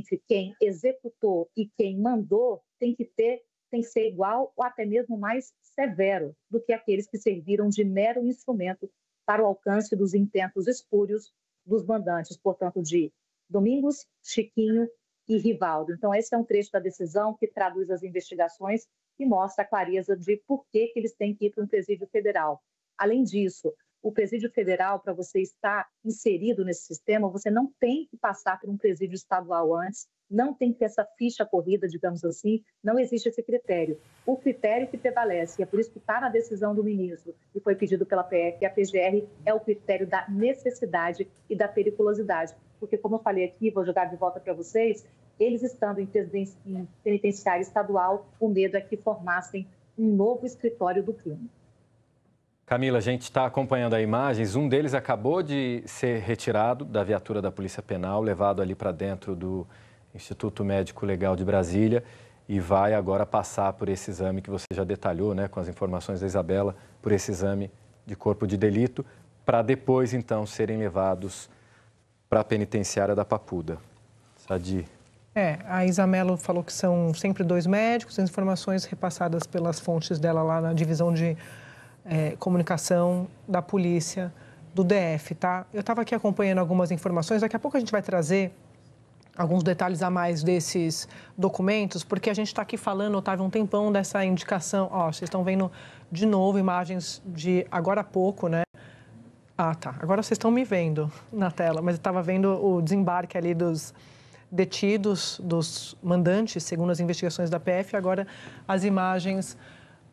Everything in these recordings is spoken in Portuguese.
entre quem executou e quem mandou tem que ter tem que ser igual ou até mesmo mais severo do que aqueles que serviram de mero instrumento para o alcance dos intentos espúrios dos mandantes, portanto, de Domingos, Chiquinho e Rivaldo. Então, esse é um trecho da decisão que traduz as investigações e mostra a clareza de por que, que eles têm que ir para um presídio federal. Além disso, o presídio federal, para você estar inserido nesse sistema, você não tem que passar por um presídio estadual antes, não tem que ter essa ficha corrida, digamos assim, não existe esse critério. O critério que prevalece, e é por isso que está na decisão do ministro e foi pedido pela PF e a PGR, é o critério da necessidade e da periculosidade. Porque, como eu falei aqui, vou jogar de volta para vocês, eles estando em penitenciária estadual, o medo é que formassem um novo escritório do crime. Camila, a gente está acompanhando as imagens. Um deles acabou de ser retirado da viatura da Polícia Penal, levado ali para dentro do Instituto Médico Legal de Brasília e vai agora passar por esse exame que você já detalhou, né, com as informações da Isabela, por esse exame de corpo de delito, para depois então serem levados para a penitenciária da Papuda. Sadi. É, a Isamelo falou que são sempre dois médicos, as informações repassadas pelas fontes dela lá na divisão de é, comunicação da polícia do DF, tá? Eu estava aqui acompanhando algumas informações, daqui a pouco a gente vai trazer alguns detalhes a mais desses documentos, porque a gente está aqui falando, Otávio, um tempão dessa indicação. Ó, vocês estão vendo de novo imagens de agora há pouco, né? Ah, tá. Agora vocês estão me vendo na tela, mas eu estava vendo o desembarque ali dos detidos, dos mandantes, segundo as investigações da PF, agora as imagens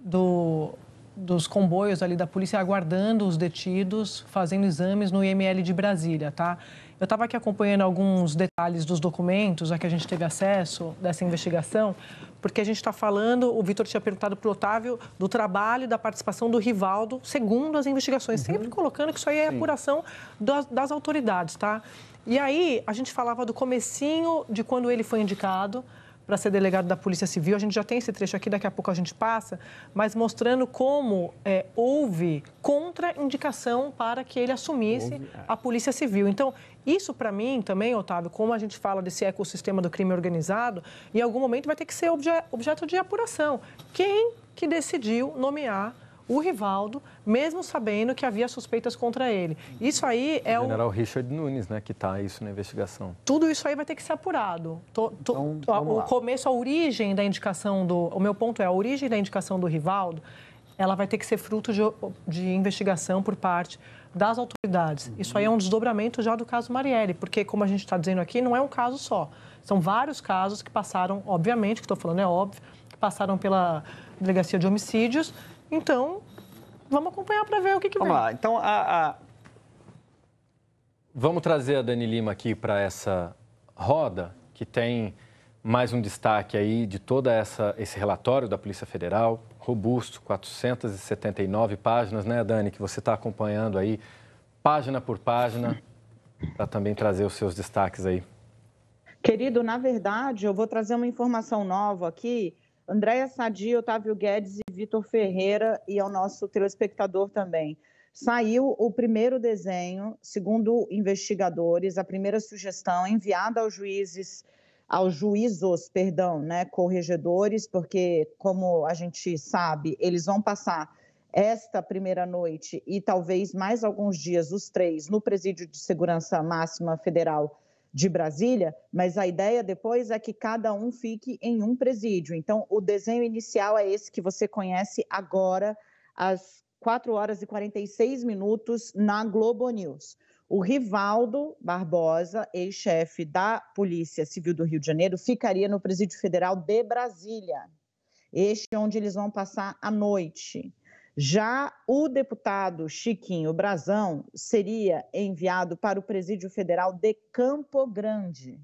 do dos comboios ali da polícia aguardando os detidos, fazendo exames no IML de Brasília, tá? Eu estava aqui acompanhando alguns detalhes dos documentos a que a gente teve acesso dessa investigação, porque a gente está falando, o Vitor tinha perguntado para o Otávio, do trabalho e da participação do Rivaldo, segundo as investigações, uhum. sempre colocando que isso aí é Sim. apuração das, das autoridades, tá? E aí, a gente falava do comecinho de quando ele foi indicado, para ser delegado da Polícia Civil. A gente já tem esse trecho aqui, daqui a pouco a gente passa, mas mostrando como é, houve contraindicação para que ele assumisse é. a Polícia Civil. Então, isso para mim também, Otávio, como a gente fala desse ecossistema do crime organizado, em algum momento vai ter que ser objeto de apuração. Quem que decidiu nomear o Rivaldo, mesmo sabendo que havia suspeitas contra ele. Isso aí é o. General Richard Nunes, né, que está isso na investigação. Tudo isso aí vai ter que ser apurado. então, o lá. começo, a origem da indicação do. O meu ponto é a origem da indicação do Rivaldo ela vai ter que ser fruto de, de investigação por parte das autoridades. Uhum. Isso aí é um desdobramento já do caso Marielle, porque, como a gente está dizendo aqui, não é um caso só. São vários casos que passaram, obviamente, que estou falando é óbvio, que passaram pela delegacia de homicídios então, vamos acompanhar para ver o que, que vamos vem. Vamos lá. Então, a, a... Vamos trazer a Dani Lima aqui para essa roda, que tem mais um destaque aí de todo esse relatório da Polícia Federal, robusto, 479 páginas, né, Dani, que você está acompanhando aí, página por página, para também trazer os seus destaques aí. Querido, na verdade, eu vou trazer uma informação nova aqui. Andréa Sadi Otávio Guedes Vitor Ferreira e ao nosso telespectador também. Saiu o primeiro desenho, segundo investigadores, a primeira sugestão enviada aos juízes, aos juízos, perdão, né, corregedores, porque como a gente sabe, eles vão passar esta primeira noite e talvez mais alguns dias, os três, no Presídio de Segurança Máxima Federal de Brasília, mas a ideia depois é que cada um fique em um presídio. Então, o desenho inicial é esse que você conhece agora, às 4 horas e 46 minutos, na Globo News. O Rivaldo Barbosa, ex-chefe da Polícia Civil do Rio de Janeiro, ficaria no Presídio Federal de Brasília. Este é onde eles vão passar a noite. Já o deputado Chiquinho Brazão seria enviado para o Presídio Federal de Campo Grande.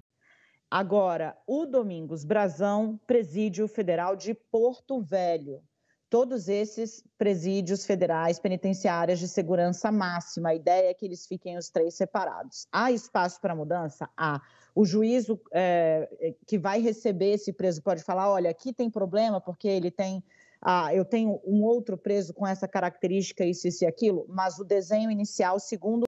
Agora, o Domingos Brazão, Presídio Federal de Porto Velho. Todos esses presídios federais penitenciárias de segurança máxima. A ideia é que eles fiquem os três separados. Há espaço para mudança? Há. O juízo é, que vai receber esse preso pode falar: olha, aqui tem problema porque ele tem ah, eu tenho um outro preso com essa característica, isso, isso e aquilo, mas o desenho inicial, segundo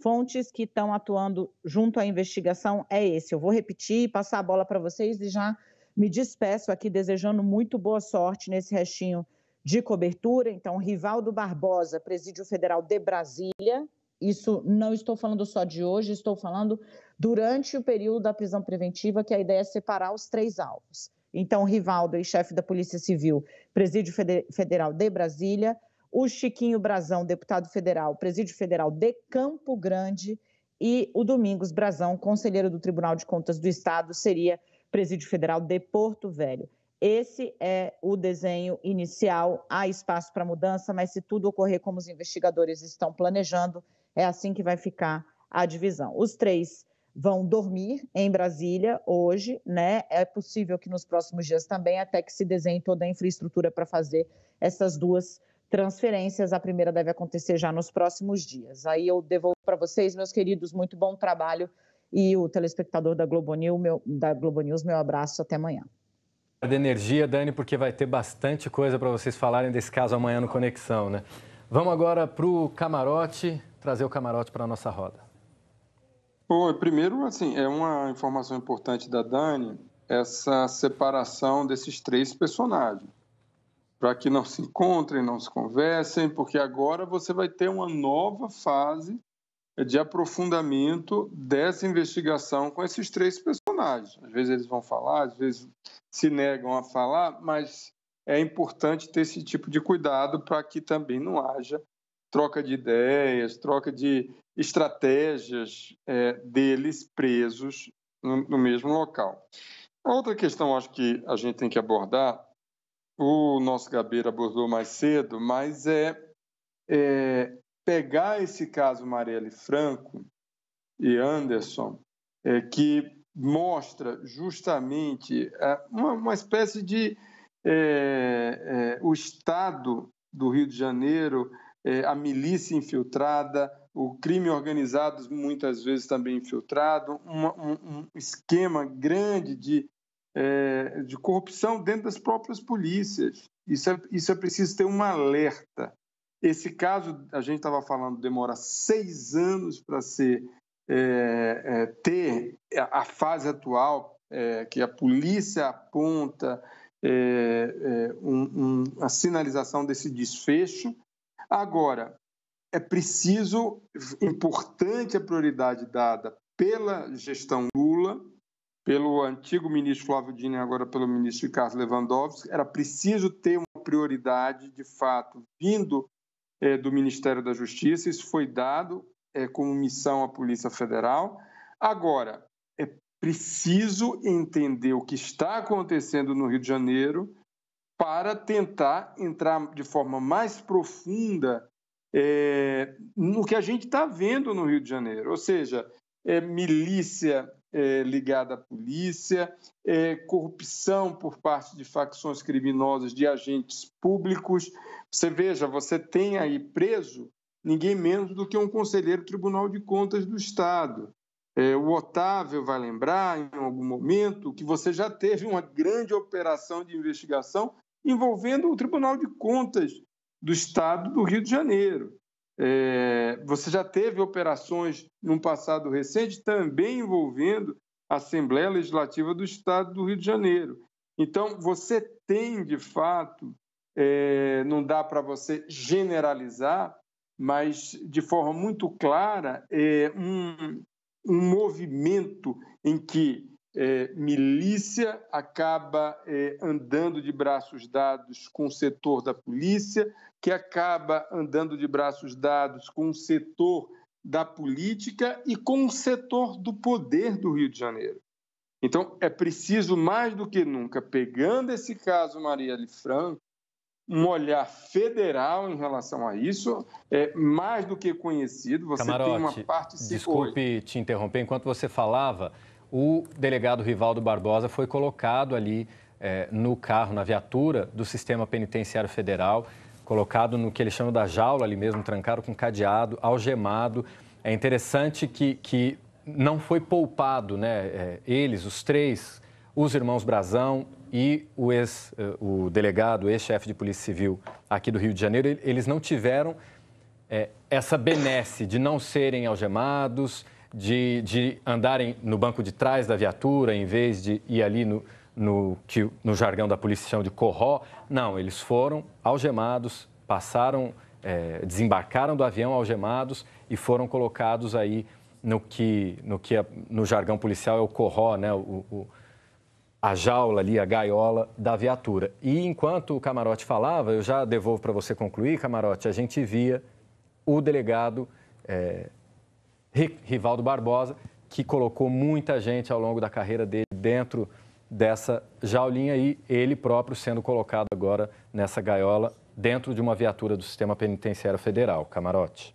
fontes que estão atuando junto à investigação, é esse. Eu vou repetir, passar a bola para vocês e já me despeço aqui desejando muito boa sorte nesse restinho de cobertura. Então, Rivaldo Barbosa, Presídio Federal de Brasília. Isso não estou falando só de hoje, estou falando durante o período da prisão preventiva, que a ideia é separar os três alvos então Rivaldo, chefe da Polícia Civil, Presídio Federal de Brasília, o Chiquinho Brazão, deputado federal, Presídio Federal de Campo Grande, e o Domingos Brazão, conselheiro do Tribunal de Contas do Estado, seria Presídio Federal de Porto Velho. Esse é o desenho inicial. Há espaço para mudança, mas se tudo ocorrer como os investigadores estão planejando, é assim que vai ficar a divisão. Os três vão dormir em Brasília hoje, né? É possível que nos próximos dias também, até que se desenhe toda a infraestrutura para fazer essas duas transferências. A primeira deve acontecer já nos próximos dias. Aí eu devolvo para vocês, meus queridos, muito bom trabalho e o telespectador da Globo News, meu, da Globo News, meu abraço até amanhã. De energia, Dani, porque vai ter bastante coisa para vocês falarem desse caso amanhã no Conexão, né? Vamos agora para o camarote, trazer o camarote para a nossa roda primeiro, assim, é uma informação importante da Dani, essa separação desses três personagens, para que não se encontrem, não se conversem, porque agora você vai ter uma nova fase de aprofundamento dessa investigação com esses três personagens. Às vezes eles vão falar, às vezes se negam a falar, mas é importante ter esse tipo de cuidado para que também não haja troca de ideias, troca de estratégias é, deles presos no, no mesmo local. Outra questão acho que a gente tem que abordar, o nosso Gabeira abordou mais cedo, mas é, é pegar esse caso Marielle Franco e Anderson, é, que mostra justamente é, uma, uma espécie de é, é, o Estado do Rio de Janeiro é, a milícia infiltrada, o crime organizado muitas vezes também infiltrado, uma, um, um, esquema grande de, é, de corrupção dentro das próprias polícias. Isso é, isso é preciso ter um alerta. Esse caso, a gente estava falando, demora seis anos para ser é, é, ter a, fase atual é, que a polícia aponta é, um, uma sinalização desse desfecho Agora, é preciso, importante a prioridade dada pela gestão Lula, pelo antigo ministro Flávio Dino e agora pelo ministro Carlos Lewandowski, era preciso ter uma prioridade, de fato, vindo é, do Ministério da Justiça, isso foi dado é, como missão à Polícia Federal. Agora, é preciso entender o que está acontecendo no Rio de Janeiro para tentar entrar de forma mais profunda é, no que a gente está vendo no Rio de Janeiro, ou seja, é, milícia é, ligada à polícia, é, corrupção por parte de facções criminosas de agentes públicos. Você veja, você tem aí preso ninguém menos do que um conselheiro do Tribunal de Contas do Estado. É, o Otávio vai lembrar, em algum momento, que você já teve uma grande operação de investigação envolvendo o Tribunal de Contas do Estado do Rio de Janeiro. É, você já teve operações num passado recente também envolvendo a Assembleia Legislativa do Estado do Rio de Janeiro. Então, você tem, de fato, é, não dá para você generalizar, mas de forma muito clara, é, um, um movimento em que é, milícia acaba é, andando de braços dados com o setor da polícia, que acaba andando de braços dados com o setor da política e com o setor do poder do Rio de Janeiro. Então, é preciso, mais do que nunca, pegando esse caso Marielle Franco, um olhar federal em relação a isso, é mais do que conhecido. Você Camarote, tem uma parte... Desculpe te interromper, enquanto você falava o delegado Rivaldo Barbosa foi colocado ali eh, no carro, na viatura do Sistema Penitenciário Federal, colocado no que eles chamam da jaula ali mesmo, trancado com cadeado, algemado. É interessante que, que não foi poupado, né? Eh, eles, os três, os irmãos Brazão e o, ex, eh, o delegado, ex-chefe de Polícia Civil aqui do Rio de Janeiro, eles não tiveram é, essa benesse de não serem algemados, de, de andarem no banco de trás da viatura em vez de ir ali no, no, que no jargão da polícia chamam de corró. Não, eles foram algemados, passaram, é, desembarcaram do avião algemados e foram colocados aí no que no, que é, no jargão policial é o corró, né? O, o, a jaula ali, a gaiola da viatura. E enquanto o Camarote falava, eu já devolvo para você concluir, Camarote, a gente via o delegado é, Rivaldo Barbosa, que colocou muita gente ao longo da carreira dele dentro dessa jaulinha e ele próprio sendo colocado agora nessa gaiola dentro de uma viatura do sistema penitenciário federal. Camarote.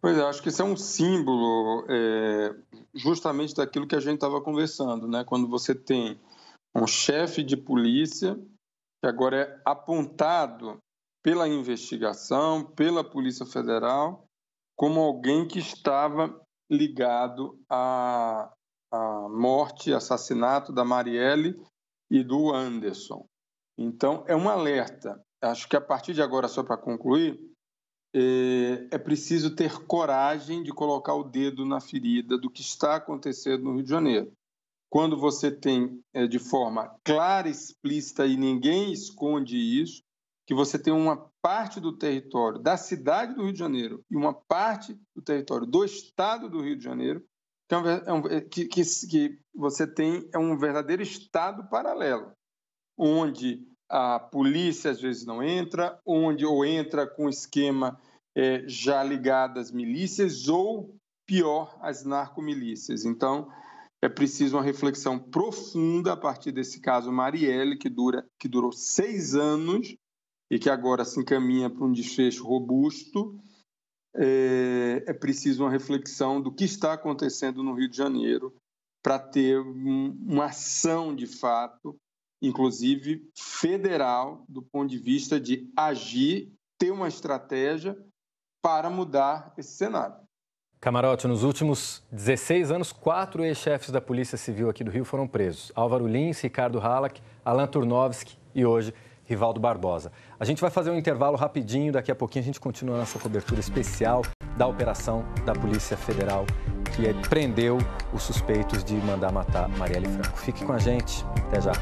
Pois é, acho que isso é um símbolo é, justamente daquilo que a gente estava conversando, né? Quando você tem um chefe de polícia que agora é apontado pela investigação, pela Polícia Federal, como alguém que estava ligado à, à morte, assassinato da Marielle e do Anderson. Então, é um alerta. Acho que a partir de agora, só para concluir, é, é preciso ter coragem de colocar o dedo na ferida do que está acontecendo no Rio de Janeiro. Quando você tem é, de forma clara, explícita e ninguém esconde isso, que você tem uma parte do território da cidade do Rio de Janeiro e uma parte do território do estado do Rio de Janeiro, que, é um, é é, que, que, que você tem é um verdadeiro estado paralelo, onde a polícia às vezes não entra, onde ou entra com esquema é, já ligado às milícias ou, pior, às narcomilícias. Então, é preciso uma reflexão profunda a partir desse caso Marielle, que, dura, que durou seis anos, e que agora se encaminha para um desfecho robusto, é, é preciso uma reflexão do que está acontecendo no Rio de Janeiro para ter um, uma ação de fato, inclusive federal, do ponto de vista de agir, ter uma estratégia para mudar esse cenário. Camarote, nos últimos 16 anos, quatro ex-chefes da Polícia Civil aqui do Rio foram presos. Álvaro Lins, Ricardo Halak, Alan Turnovski e hoje Rivaldo Barbosa. A gente vai fazer um intervalo rapidinho, daqui a pouquinho a gente continua nossa cobertura especial da operação da Polícia Federal que é, prendeu os suspeitos de mandar matar Marielle Franco. Fique com a gente, até já.